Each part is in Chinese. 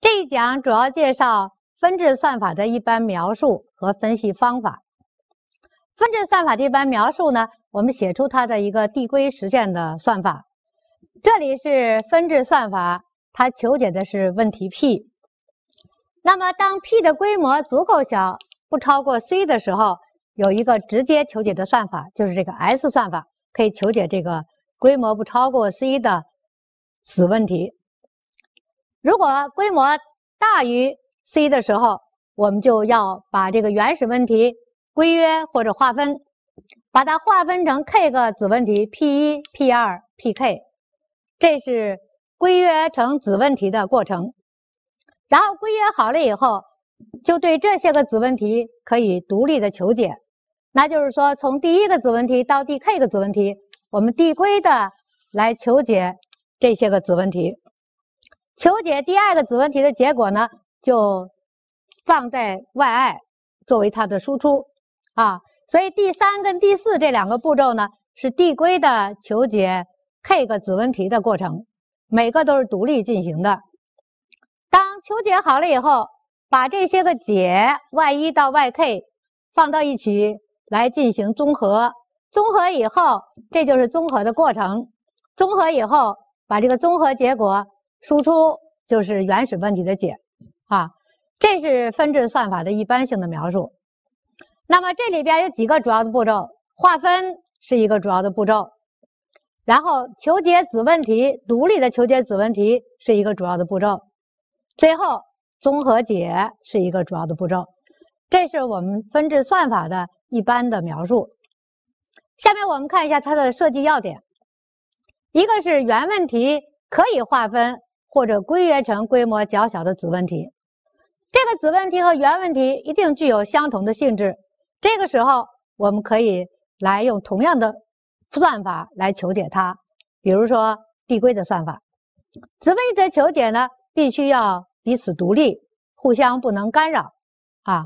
这一讲主要介绍分制算法的一般描述和分析方法。分制算法的一般描述呢，我们写出它的一个递归实现的算法。这里是分制算法，它求解的是问题 P。那么，当 P 的规模足够小，不超过 c 的时候，有一个直接求解的算法，就是这个 S 算法，可以求解这个规模不超过 c 的子问题。如果规模大于 c 的时候，我们就要把这个原始问题规约或者划分，把它划分成 k 个子问题 p1、p2、pk，这是规约成子问题的过程。然后规约好了以后，就对这些个子问题可以独立的求解。那就是说，从第一个子问题到第 k 个子问题，我们递归的来求解这些个子问题。求解第二个子问题的结果呢，就放在 y i 作为它的输出啊。所以第三跟第四这两个步骤呢，是递归的求解 k 个子问题的过程，每个都是独立进行的。当求解好了以后，把这些个解 y 1到 y k 放到一起来进行综合。综合以后，这就是综合的过程。综合以后，把这个综合结果。输出就是原始问题的解，啊，这是分治算法的一般性的描述。那么这里边有几个主要的步骤，划分是一个主要的步骤，然后求解子问题，独立的求解子问题是一个主要的步骤，最后综合解是一个主要的步骤。这是我们分治算法的一般的描述。下面我们看一下它的设计要点，一个是原问题可以划分。或者归约成规模较小的子问题，这个子问题和原问题一定具有相同的性质。这个时候，我们可以来用同样的算法来求解它，比如说递归的算法。子问题的求解呢，必须要彼此独立，互相不能干扰。啊，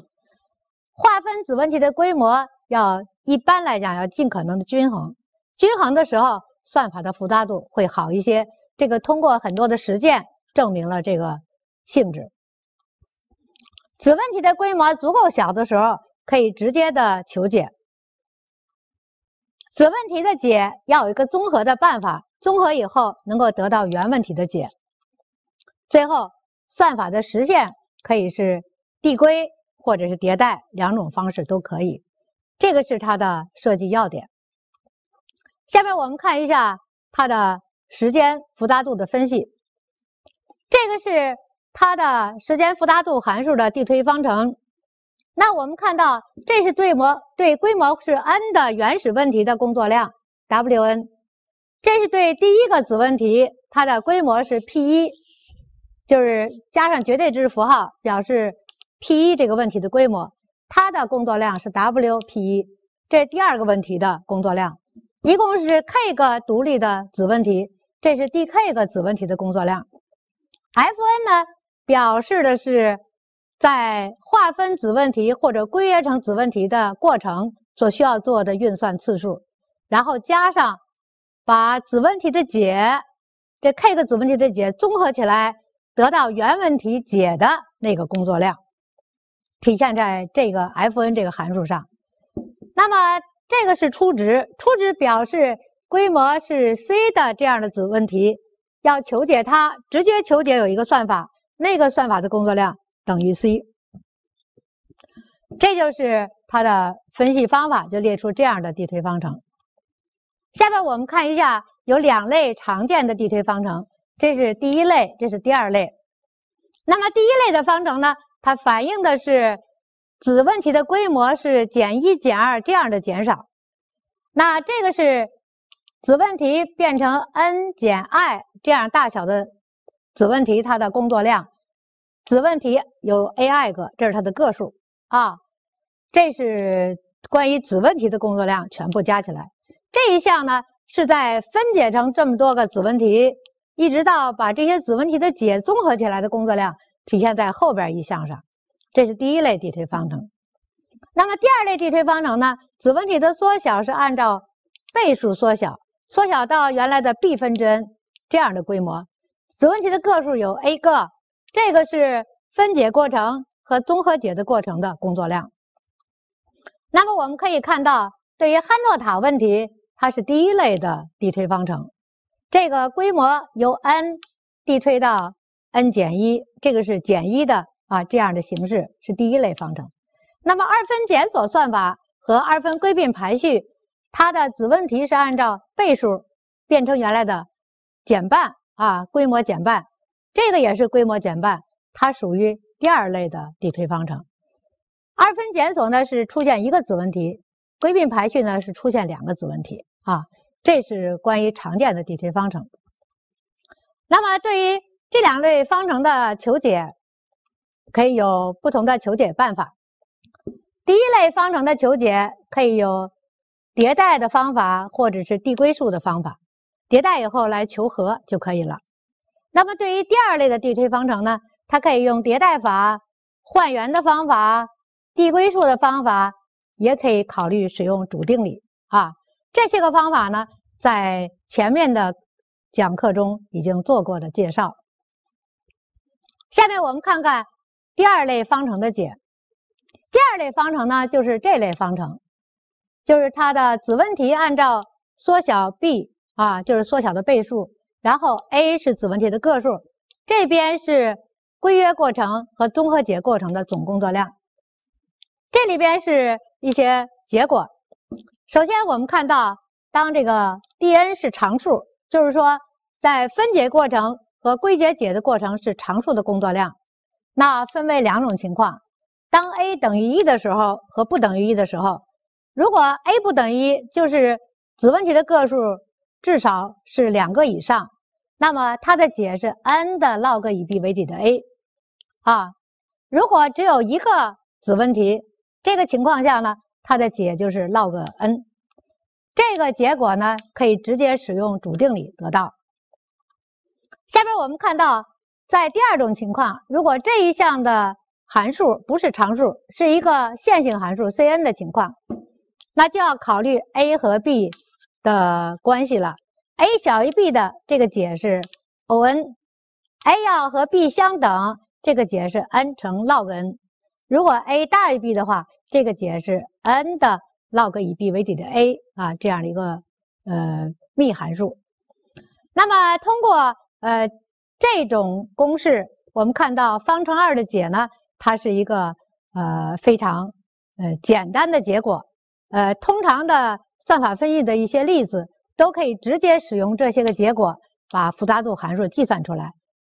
划分子问题的规模要一般来讲要尽可能的均衡，均衡的时候算法的复杂度会好一些。这个通过很多的实践证明了这个性质。子问题的规模足够小的时候，可以直接的求解。子问题的解要有一个综合的办法，综合以后能够得到原问题的解。最后，算法的实现可以是递归或者是迭代，两种方式都可以。这个是它的设计要点。下面我们看一下它的。时间复杂度的分析，这个是它的时间复杂度函数的递推方程。那我们看到，这是对模对规模是 n 的原始问题的工作量 Wn，这是对第一个子问题它的规模是 p1，就是加上绝对值符号表示 p1 这个问题的规模，它的工作量是 Wp1，这第二个问题的工作量，一共是 k 个独立的子问题。这是 Dk 个子问题的工作量，Fn 呢表示的是在划分子问题或者归约成子问题的过程所需要做的运算次数，然后加上把子问题的解，这 k 个子问题的解综合起来得到原问题解的那个工作量，体现在这个 Fn 这个函数上。那么这个是初值，初值表示。规模是 c 的这样的子问题，要求解它，直接求解有一个算法，那个算法的工作量等于 c。这就是它的分析方法，就列出这样的递推方程。下边我们看一下有两类常见的递推方程，这是第一类，这是第二类。那么第一类的方程呢，它反映的是子问题的规模是减一、减二这样的减少。那这个是。子问题变成 n 减 i 这样大小的子问题，它的工作量，子问题有 a i 个，这是它的个数啊，这是关于子问题的工作量全部加起来。这一项呢是在分解成这么多个子问题，一直到把这些子问题的解综合起来的工作量体现在后边一项上。这是第一类递推方程。那么第二类递推方程呢，子问题的缩小是按照倍数缩小。缩小到原来的 b 分之 n 这样的规模，子问题的个数有 a 个，这个是分解过程和综合解的过程的工作量。那么我们可以看到，对于汉诺塔问题，它是第一类的递推方程，这个规模由 n 递推到 n 减一，这个是减一的啊，这样的形式是第一类方程。那么二分检索算法和二分归并排序。它的子问题是按照倍数变成原来的减半啊，规模减半，这个也是规模减半，它属于第二类的递推方程。二分检索呢是出现一个子问题，归并排序呢是出现两个子问题啊，这是关于常见的递推方程。那么对于这两类方程的求解，可以有不同的求解办法。第一类方程的求解可以有。迭代的方法，或者是递归数的方法，迭代以后来求和就可以了。那么，对于第二类的递推方程呢，它可以用迭代法、换元的方法、递归数的方法，也可以考虑使用主定理啊。这些个方法呢，在前面的讲课中已经做过的介绍。下面我们看看第二类方程的解。第二类方程呢，就是这类方程。就是它的子问题按照缩小 b 啊，就是缩小的倍数，然后 a 是子问题的个数。这边是规约过程和综合解过程的总工作量。这里边是一些结果。首先，我们看到，当这个 d n 是常数，就是说，在分解过程和归结解的过程是常数的工作量。那分为两种情况：当 a 等于一的时候和不等于一的时候。如果 a 不等于，就是子问题的个数至少是两个以上，那么它的解是 n 的 log 以 b 为底的 a，啊，如果只有一个子问题，这个情况下呢，它的解就是 log n，这个结果呢可以直接使用主定理得到。下边我们看到，在第二种情况，如果这一项的函数不是常数，是一个线性函数 c n 的情况。那就要考虑 a 和 b 的关系了。a 小于 b 的这个解是 o(n)，a 要和 b 相等，这个解是 n 乘 log n。如果 a 大于 b 的话，这个解是 n 的 log 以 b 为底的 a 啊，这样的一个呃幂函数。那么通过呃这种公式，我们看到方程二的解呢，它是一个呃非常呃简单的结果。呃，通常的算法分析的一些例子，都可以直接使用这些个结果，把复杂度函数计算出来，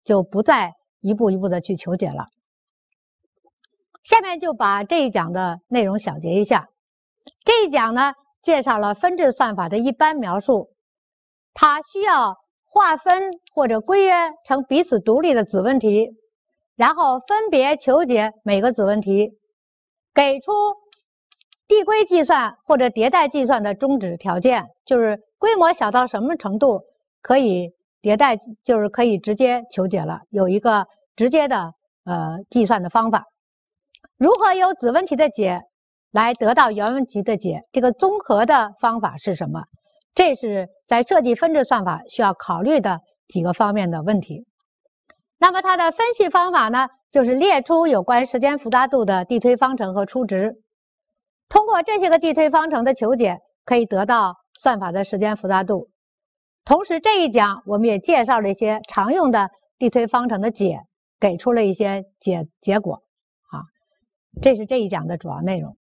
就不再一步一步的去求解了。下面就把这一讲的内容小结一下。这一讲呢，介绍了分治算法的一般描述，它需要划分或者归约成彼此独立的子问题，然后分别求解每个子问题，给出。递归计算或者迭代计算的终止条件，就是规模小到什么程度可以迭代，就是可以直接求解了。有一个直接的呃计算的方法，如何由子问题的解来得到原问题的解？这个综合的方法是什么？这是在设计分支算法需要考虑的几个方面的问题。那么它的分析方法呢？就是列出有关时间复杂度的递推方程和初值。通过这些个递推方程的求解，可以得到算法的时间复杂度。同时，这一讲我们也介绍了一些常用的递推方程的解，给出了一些解结果。啊，这是这一讲的主要内容。